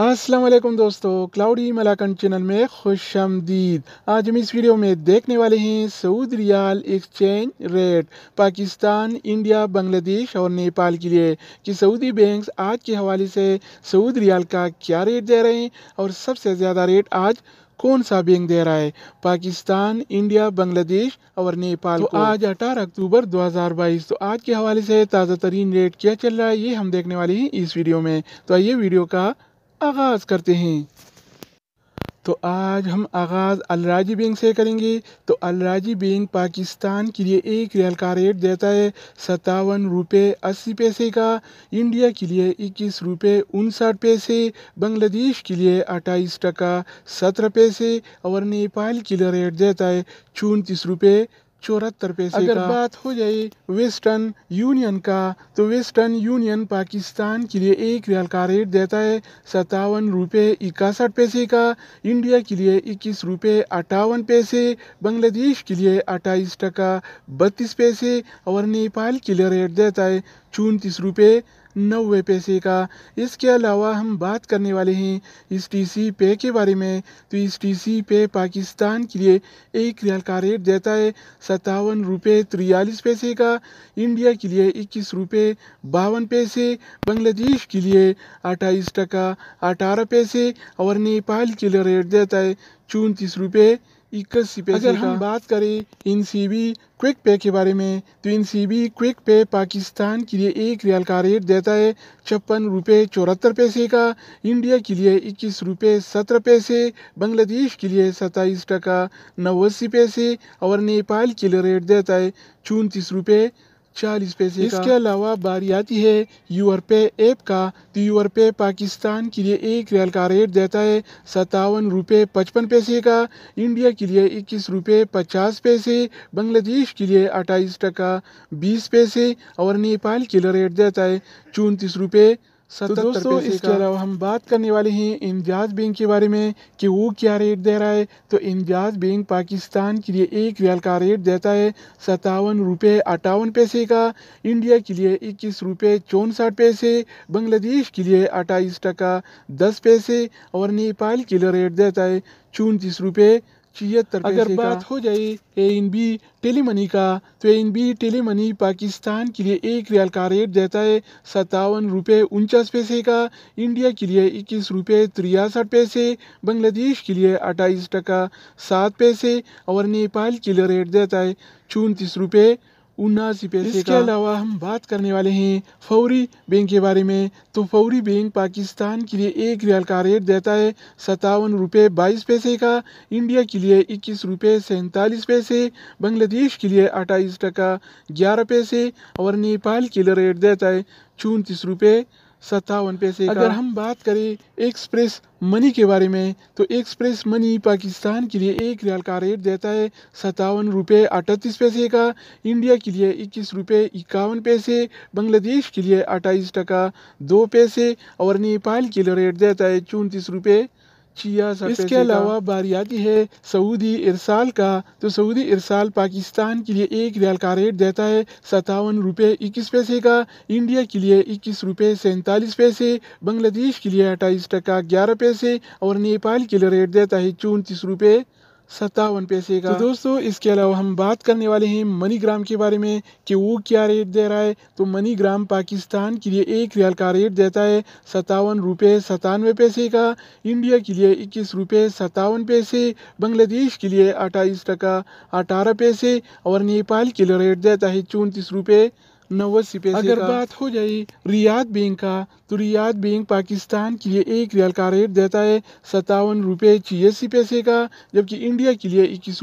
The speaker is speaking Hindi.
असलम दोस्तों क्लाउडी मलाकंड चैनल में खुश आमदीद आज हम इस वीडियो में देखने वाले हैं Saudi riyal exchange rate Pakistan India Bangladesh और नेपाल के लिए कि सऊदी बैंक्स आज के हवाले से सऊद रियाल का क्या रेट दे रहे हैं और सबसे ज़्यादा रेट आज कौन सा बैंक दे रहा है पाकिस्तान इंडिया बांग्लादेश और नेपाल तो आज 18 अक्टूबर 2022 तो आज के हवाले से ताज़ा तरीन रेट क्या चल रहा है ये हम देखने वाले हैं इस वीडियो में तो आइए वीडियो का आगाज़ करते हैं तो आज हम आगाज़ अलराजी बैंक से करेंगे तो अलराजी बैंक पाकिस्तान के लिए एक रियल का रेट देता है सत्तावन रुपये अस्सी पैसे का इंडिया के लिए इक्कीस रुपये उनसठ पैसे बांग्लादेश के लिए अट्ठाईस टका सत्रह पैसे और नेपाल के लिए रेट देता है चौंतीस रुपये चौहत्तर पैसे अगर का। बात हो जाए वेस्टर्न यूनियन का तो वेस्टर्न यूनियन पाकिस्तान के लिए एक रियाल का रेट देता है सत्तावन रुपये इकसठ पैसे का इंडिया के लिए इक्कीस रुपये अट्ठावन पैसे बांग्लादेश के लिए अट्ठाईस टका बत्तीस पैसे और नेपाल के लिए रेट देता है चौंतीस रुपये नब्बे पैसे का इसके अलावा हम बात करने वाले हैं इस टी सी पे के बारे में तो इस टी सी पे पाकिस्तान के लिए एक रियल का रेट देता है सत्तावन रुपये तिरयालीस पैसे का इंडिया के लिए इक्कीस रुपये बावन पैसे बांग्लादेश के लिए अट्ठाईस टका अठारह पैसे और नेपाल के लिए रेट देता है चौंतीस रुपये इक्कीस अगर हम बात करें इन सी बी क्विक पे के बारे में तो इन सी बी क्विक पे पाकिस्तान के लिए एक रियाल का रेट देता है छप्पन रुपये चौहत्तर पैसे का इंडिया के लिए इक्कीस रुपये सत्रह पैसे बांग्लादेश के लिए सत्ताईस टका नवासी पैसे और नेपाल के लिए रेट देता है चौंतीस रुपये चालीस पैसे इसके अलावा बारी आती है यूर पे ऐप का तो यूर पे पाकिस्तान के लिए एक रियल का रेट देता है सतावन रुपये पचपन पैसे का इंडिया के लिए इक्कीस रुपये पचास पैसे बांग्लादेश के लिए अट्ठाईस टका बीस पैसे और नेपाल के लिए रेट देता है चौंतीस रुपये तो दोस्तों इसके अलावा हम बात करने वाले हैं इंजाज बैंक के बारे में कि वो क्या रेट दे रहा है तो इंजाज बैंक पाकिस्तान के लिए एक रियाल का रेट देता है सतावन रुपये अट्ठावन पैसे का इंडिया के लिए इक्कीस रुपये चौंसठ पैसे बांग्लादेश के लिए अट्ठाईस टका दस पैसे और नेपाल के लिए रेट देता है चौंतीस रुपये छिहत्तर अगर बात हो जाए A N B TeleMoney का तो A N B TeleMoney Pakistan के लिए एक रियाल का रेट देता है सत्तावन रुपये उनचास पैसे का इंडिया के लिए इक्कीस रुपये तिरसठ पैसे बांग्लादेश के लिए अट्ठाईस टका सात पैसे और नेपाल के लिए रेट देता है चौंतीस रुपये उन्नासी पैसे इसके अलावा हम बात करने वाले हैं फौरी बैंक के बारे में तो फौरी बैंक पाकिस्तान के लिए एक रियाल का रेट देता है सतावन रुपये बाईस पैसे का इंडिया के लिए इक्कीस रुपये सैंतालीस पैसे बांग्लादेश के लिए अट्ठाईस टका ग्यारह पैसे और नेपाल के लिए रेट देता है चौंतीस रुपये सत्तावन पैसे अगर हम बात करें एक्सप्रेस मनी के बारे में तो एक्सप्रेस मनी पाकिस्तान के लिए एक रियाल का रेट देता है सत्तावन रुपये अड़तीस पैसे का इंडिया के लिए इक्कीस रुपये इक्यावन पैसे बांग्लादेश के लिए अट्ठाईस टका दो पैसे और नेपाल के लिए रेट देता है चौंतीस रुपये चिया इसके अलावा बारियाती है सऊदी इरसाल का तो सऊदी इरसाल पाकिस्तान के लिए एक रियाल का रेट देता है सतावन रुपये इक्कीस पैसे का इंडिया के लिए इक्कीस रुपये सैंतालीस पैसे बांग्लादेश के लिए अट्ठाईस टका ग्यारह पैसे और नेपाल के लिए रेट देता है चौंतीस रुपये सत्तावन पैसे का तो दोस्तों इसके अलावा हम बात करने वाले हैं मनीग्राम के बारे में कि वो क्या रेट दे रहा है तो मनीग्राम पाकिस्तान के लिए एक रियाल का रेट देता है सत्तावन रुपये सतानवे पैसे का इंडिया के लिए इक्कीस रुपये सत्तावन पैसे बांग्लादेश के लिए अट्ठाईस टका अठारह पैसे और नेपाल के लिए रेट देता है चौंतीस रुपये नव्वद अगर बात हो जाए रियाद बैंक का तो रियाद बैंक पाकिस्तान के लिए एक रियल का रेट देता है सत्तावन रुपये छियासी पैसे का जबकि इंडिया के लिए इक्कीस